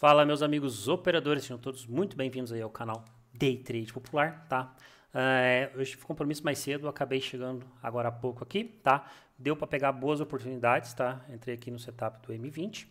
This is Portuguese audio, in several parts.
Fala, meus amigos operadores, sejam todos muito bem-vindos aí ao canal Day Trade Popular, tá? É, hoje tive compromisso mais cedo, acabei chegando agora há pouco aqui, tá? Deu para pegar boas oportunidades, tá? Entrei aqui no setup do M20. Uh,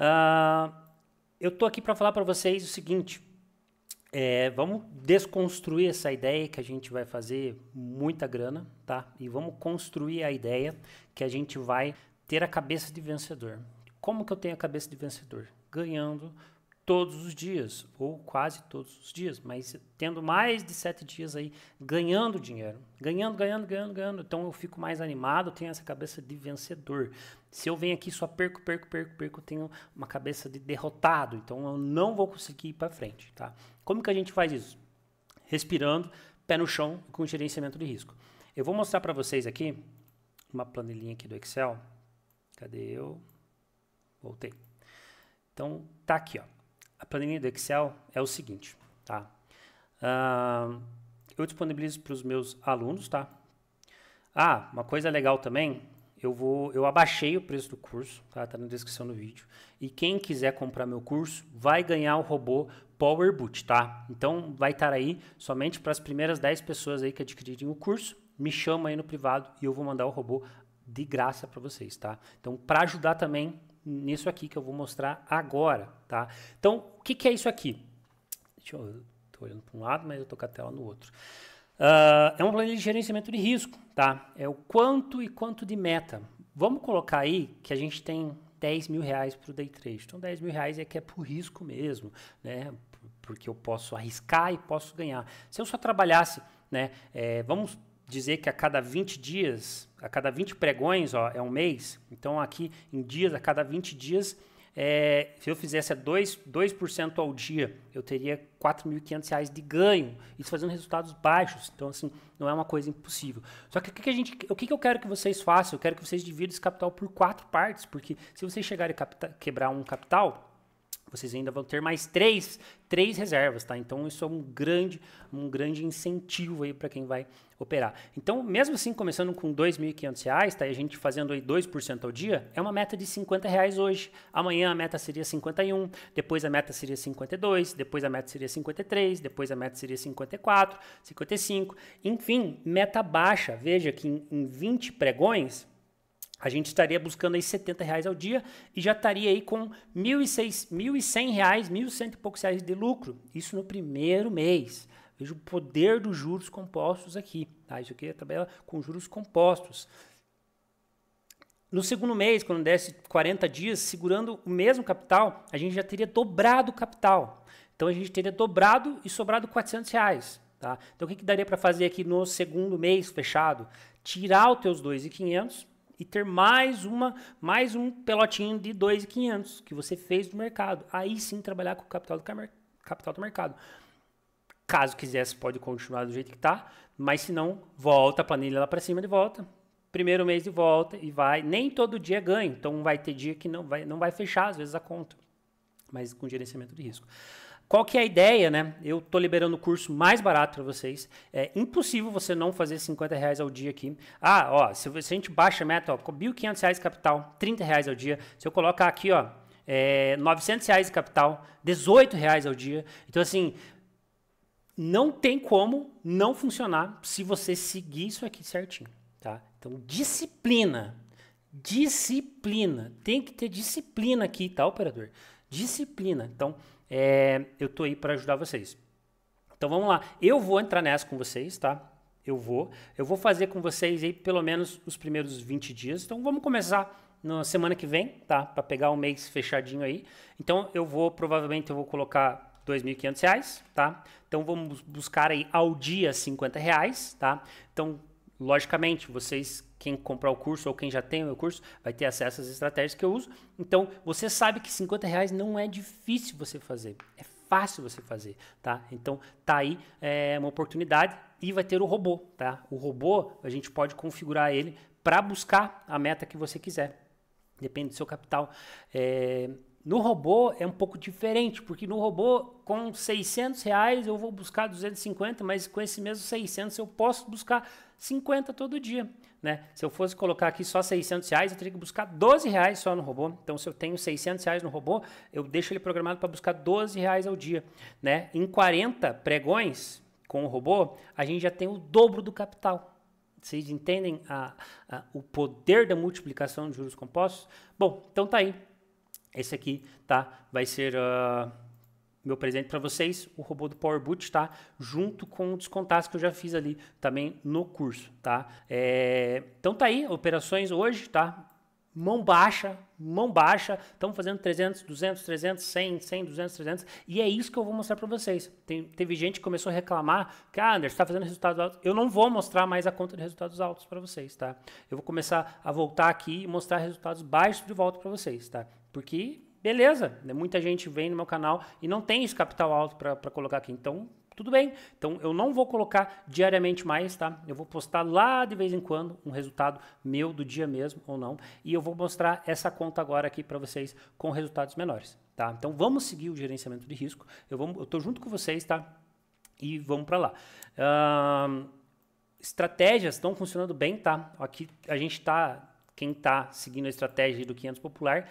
ah, eu tô aqui para falar para vocês o seguinte, é, vamos desconstruir essa ideia que a gente vai fazer muita grana, tá? E vamos construir a ideia que a gente vai ter a cabeça de vencedor. Como que eu tenho a cabeça de vencedor? ganhando todos os dias, ou quase todos os dias, mas tendo mais de sete dias aí ganhando dinheiro, ganhando, ganhando, ganhando, ganhando. Então eu fico mais animado, tenho essa cabeça de vencedor. Se eu venho aqui só perco, perco, perco, perco, tenho uma cabeça de derrotado, então eu não vou conseguir ir para frente, tá? Como que a gente faz isso? Respirando, pé no chão, com gerenciamento de risco. Eu vou mostrar para vocês aqui uma planilhinha aqui do Excel. Cadê eu? Voltei. Então, tá aqui, ó. A planilha do Excel é o seguinte, tá? Uh, eu disponibilizo para os meus alunos, tá? Ah, uma coisa legal também, eu vou, eu abaixei o preço do curso, tá? Tá na descrição do vídeo. E quem quiser comprar meu curso vai ganhar o robô Power Boot, tá? Então vai estar aí somente para as primeiras 10 pessoas aí que adquirirem o curso. Me chama aí no privado e eu vou mandar o robô de graça para vocês, tá? Então, para ajudar também nisso aqui que eu vou mostrar agora, tá? Então, o que, que é isso aqui? Deixa eu, tô olhando para um lado, mas eu tô com a tela no outro. Uh, é um plano de gerenciamento de risco, tá? É o quanto e quanto de meta. Vamos colocar aí que a gente tem 10 mil reais para o day trade. Então, 10 mil reais é que é por risco mesmo, né? Porque eu posso arriscar e posso ganhar. Se eu só trabalhasse, né? É, vamos dizer que a cada 20 dias, a cada 20 pregões, ó, é um mês. Então, aqui em dias, a cada 20 dias, é, se eu fizesse 2%, 2 ao dia, eu teria R$ reais de ganho. Isso fazendo resultados baixos. Então, assim, não é uma coisa impossível. Só que o que, que, a gente, o que, que eu quero que vocês façam? Eu quero que vocês dividam esse capital por quatro partes, porque se vocês chegarem a quebrar um capital, vocês ainda vão ter mais três, três reservas, tá? Então isso é um grande, um grande incentivo aí para quem vai operar. Então, mesmo assim, começando com R$ 2.500, tá? E a gente fazendo aí 2% ao dia, é uma meta de R$ reais hoje. Amanhã a meta seria 51, depois a meta seria 52, depois a meta seria 53, depois a meta seria 54, 55. Enfim, meta baixa. Veja que em, em 20 pregões, a gente estaria buscando aí 70 reais ao dia e já estaria aí com 1.100 reais, 1.100 e poucos reais de lucro. Isso no primeiro mês. Veja o poder dos juros compostos aqui. Tá? Isso aqui é a tabela com juros compostos. No segundo mês, quando desse 40 dias, segurando o mesmo capital, a gente já teria dobrado o capital. Então a gente teria dobrado e sobrado 400 reais. Tá? Então o que, que daria para fazer aqui no segundo mês fechado? Tirar os teus 2,500 e ter mais uma mais um pelotinho de 2,500 que você fez do mercado. Aí sim trabalhar com o capital do, capital do mercado. Caso quisesse, pode continuar do jeito que está, mas se não, volta a planilha lá para cima de volta. Primeiro mês de volta e vai. Nem todo dia ganha, então vai ter dia que não vai, não vai fechar, às vezes, a conta, mas com gerenciamento de risco. Qual que é a ideia, né? Eu tô liberando o curso mais barato para vocês. É impossível você não fazer 50 reais ao dia aqui. Ah, ó, se, a gente baixa a meta, ó, 1.500 reais capital, 30 reais ao dia. Se eu colocar aqui, ó, é, 900 reais de capital, 18 reais ao dia. Então, assim, não tem como não funcionar se você seguir isso aqui certinho, tá? Então, disciplina. Disciplina. Tem que ter disciplina aqui, tá, operador? Disciplina. Então, é, eu tô aí para ajudar vocês. Então vamos lá, eu vou entrar nessa com vocês, tá? Eu vou, eu vou fazer com vocês aí pelo menos os primeiros 20 dias. Então vamos começar na semana que vem, tá? Para pegar um mês fechadinho aí. Então eu vou provavelmente eu vou colocar R$ 2.500, tá? Então vamos buscar aí ao dia R$ 50, reais, tá? Então, logicamente, vocês quem comprar o curso ou quem já tem o meu curso vai ter acesso às estratégias que eu uso. Então, você sabe que 50 reais não é difícil você fazer. É fácil você fazer, tá? Então, tá aí é, uma oportunidade e vai ter o robô, tá? O robô, a gente pode configurar ele para buscar a meta que você quiser. Depende do seu capital. É, no robô é um pouco diferente, porque no robô, com 600 reais eu vou buscar 250, mas com esse mesmo 600 eu posso buscar 50 todo dia. Né? Se eu fosse colocar aqui só 600 reais, eu teria que buscar 12 reais só no robô. Então, se eu tenho 600 reais no robô, eu deixo ele programado para buscar 12 reais ao dia. Né? Em 40 pregões com o robô, a gente já tem o dobro do capital. Vocês entendem a, a, o poder da multiplicação de juros compostos? Bom, então tá aí. Esse aqui, tá? Vai ser uh, meu presente para vocês, o robô do Power Boot, tá? Junto com os contatos que eu já fiz ali também no curso, tá? É, então tá aí, operações hoje, tá? mão baixa, mão baixa, estamos fazendo 300, 200, 300, 100, 100, 200, 300, e é isso que eu vou mostrar para vocês. Tem, teve gente que começou a reclamar que, ah, Anderson, está fazendo resultados altos. Eu não vou mostrar mais a conta de resultados altos para vocês, tá? Eu vou começar a voltar aqui e mostrar resultados baixos de volta para vocês, tá? Porque, beleza, né? muita gente vem no meu canal e não tem esse capital alto para colocar aqui, então tudo bem, então eu não vou colocar diariamente mais, tá? Eu vou postar lá de vez em quando um resultado meu do dia mesmo ou não, e eu vou mostrar essa conta agora aqui para vocês com resultados menores, tá? Então vamos seguir o gerenciamento de risco. Eu vou, eu tô junto com vocês, tá? E vamos para lá. Uh, estratégias estão funcionando bem, tá? Aqui a gente tá quem está seguindo a estratégia do 500 popular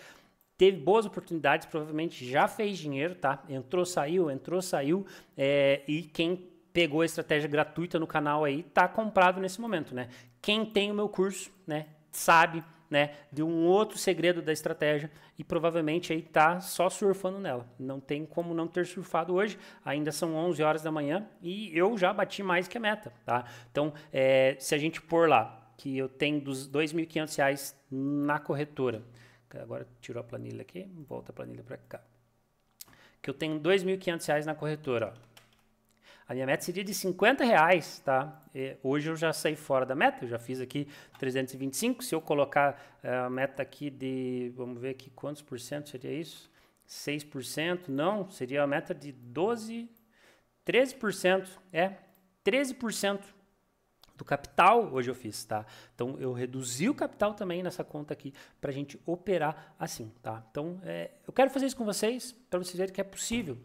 teve boas oportunidades, provavelmente já fez dinheiro, tá? Entrou, saiu, entrou, saiu. É, e quem pegou a estratégia gratuita no canal aí tá comprado nesse momento, né? Quem tem o meu curso, né, sabe, né, de um outro segredo da estratégia e provavelmente aí tá só surfando nela. Não tem como não ter surfado hoje. Ainda são 11 horas da manhã e eu já bati mais que a meta, tá? Então, é, se a gente pôr lá que eu tenho dos 2.500 reais na corretora, Agora tirou a planilha aqui, volta a planilha para cá. Que eu tenho R$ 2.500 na corretora. A minha meta seria de R$ reais, tá? E hoje eu já saí fora da meta, eu já fiz aqui 325. Se eu colocar eh, a meta aqui de, vamos ver aqui quantos por cento seria isso? 6%? Não, seria a meta de 12, 13%. É, 13% do capital hoje eu fiz, tá? Então eu reduzi o capital também nessa conta aqui para a gente operar assim, tá? Então é, eu quero fazer isso com vocês para vocês verem que é possível.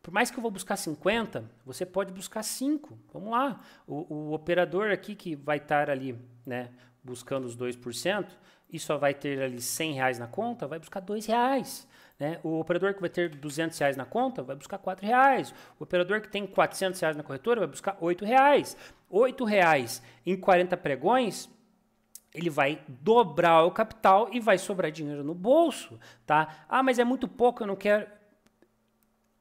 Por mais que eu vou buscar 50, você pode buscar 5. Vamos lá. O, o operador aqui que vai estar ali, né, buscando os 2% e só vai ter ali 100 reais na conta, vai buscar 2 reais. Né? O operador que vai ter 200 reais na conta vai buscar 4 reais. O operador que tem 400 reais na corretora vai buscar 8 reais. 8 reais em 40 pregões, ele vai dobrar o capital e vai sobrar dinheiro no bolso. Tá? Ah, mas é muito pouco, eu não quero...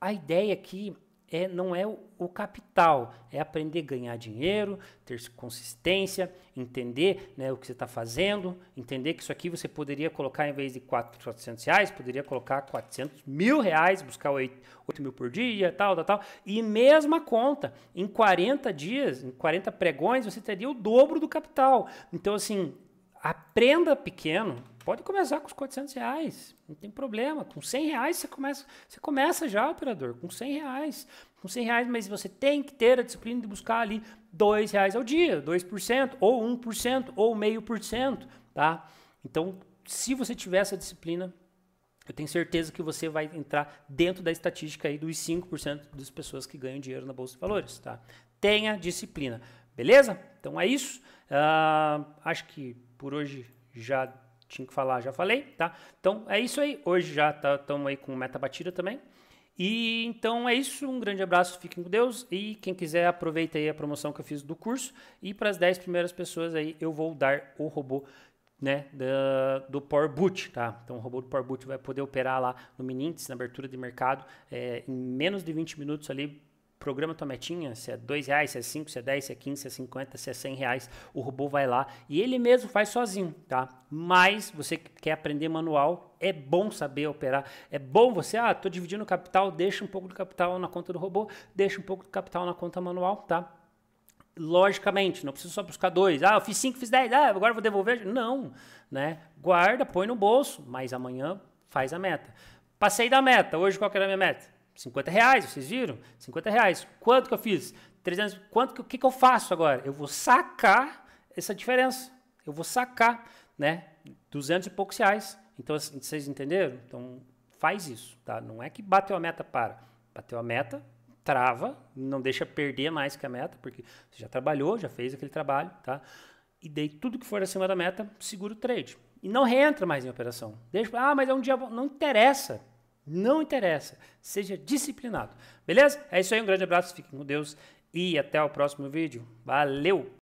A ideia aqui é é, não é o, o capital, é aprender a ganhar dinheiro, ter consistência, entender né, o que você está fazendo, entender que isso aqui você poderia colocar em vez de 400 reais, poderia colocar 400 mil reais, buscar 8, 8 mil por dia, tal, tal, tal. E mesma conta, em 40 dias, em 40 pregões, você teria o dobro do capital. Então, assim, aprenda pequeno, Pode começar com os 400 reais, não tem problema. Com 100 reais você começa, você começa já, operador, com 100 reais. Com 100 reais, mas você tem que ter a disciplina de buscar ali 2 reais ao dia, 2%, ou 1%, ou meio por cento, tá? Então, se você tiver essa disciplina, eu tenho certeza que você vai entrar dentro da estatística aí dos 5% das pessoas que ganham dinheiro na Bolsa de Valores, tá? Tenha disciplina, beleza? Então é isso. Uh, acho que por hoje já tinha que falar, já falei, tá? Então é isso aí. Hoje já estamos tá, aí com meta batida também. E então é isso, um grande abraço, fiquem com Deus e quem quiser aproveita aí a promoção que eu fiz do curso e para as 10 primeiras pessoas aí eu vou dar o robô né, da, do Power Boot, tá? Então o robô do Power Boot vai poder operar lá no Minintes, na abertura de mercado, é, em menos de 20 minutos ali, programa tua metinha, se é dois reais, se é cinco, se é dez, se é quinze, se é cinquenta, se é cem reais, o robô vai lá e ele mesmo faz sozinho, tá? Mas você que quer aprender manual, é bom saber operar, é bom você, ah, tô dividindo o capital, deixa um pouco do capital na conta do robô, deixa um pouco do capital na conta manual, tá? logicamente, não precisa só buscar dois. Ah, eu fiz cinco, fiz dez, ah, agora vou devolver. Não, né? Guarda, põe no bolso, mas amanhã faz a meta. Passei da meta, hoje qual que era a minha meta? 50 reais, vocês viram? 50 reais. Quanto que eu fiz? 300. Quanto que, que, que eu faço agora? Eu vou sacar essa diferença. Eu vou sacar, né? 200 e poucos reais. Então, assim, vocês entenderam? Então, faz isso, tá? Não é que bateu a meta, para. Bateu a meta, trava, não deixa perder mais que a meta, porque você já trabalhou, já fez aquele trabalho, tá? E dei tudo que for acima da meta, segura o trade. E não reentra mais em operação. Deixa, ah, mas é um dia bom. Não interessa. Não interessa. Seja disciplinado. Beleza? É isso aí. Um grande abraço. Fiquem com Deus. E até o próximo vídeo. Valeu!